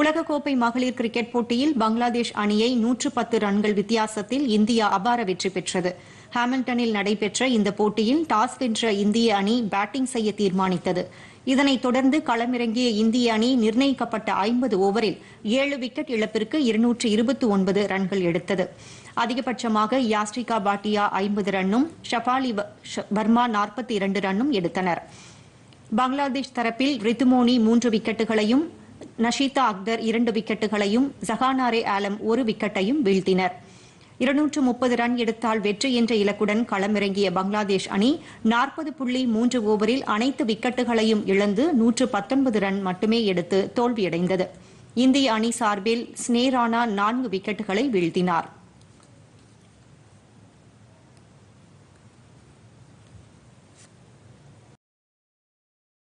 உலகக்கோப்பை மகளிர் கிரிக்கெட் போட்டியில் பங்களாதேஷ் அணியை நூற்று பத்து ரன்கள் வித்தியாசத்தில் இந்தியா அபார வெற்றி பெற்றது ஹாமில்டனில் நடைபெற்ற இந்த போட்டியில் டாஸ் வென்ற இந்திய அணி பேட்டிங் செய்ய தீர்மானித்தது இதனைத் தொடர்ந்து களமிறங்கிய இந்திய அணி நிர்ணயிக்கப்பட்ட ஐம்பது ஓவரில் ஏழு விக்கெட் இழப்பிற்கு இருநூற்று இருபத்தி ஒன்பது ரன்கள் எடுத்தது அதிகபட்சமாக யாஸ்ரிகா பாட்டியா ஐம்பது ரன்னும் ஷபாலி வர்மா நாற்பத்தி இரண்டு ரன்னும் எடுத்தனர் பங்களாதேஷ் தரப்பில் ரித்துமோனி மூன்று விக்கெட்டுகளையும் நஷீதா அக்தர் இரண்டு விக்கெட்டுகளையும் ஜஹானாரே ஆலம் ஒரு விக்கெட்டையும் வீழ்த்தினர் இருநூற்று முப்பது ரன் எடுத்தால் வெற்றி என்ற இலக்குடன் களமிறங்கிய பங்களாதேஷ் அணி நாற்பது புள்ளி மூன்று ஓவரில் அனைத்து விக்கெட்டுகளையும் இழந்து நூற்று பத்தொன்பது ரன் மட்டுமே எடுத்து தோல்வியடைந்தது இந்திய அணி சார்பில் ஸ்னேரானா நான்கு விக்கெட்டுகளை வீழ்த்தினாா்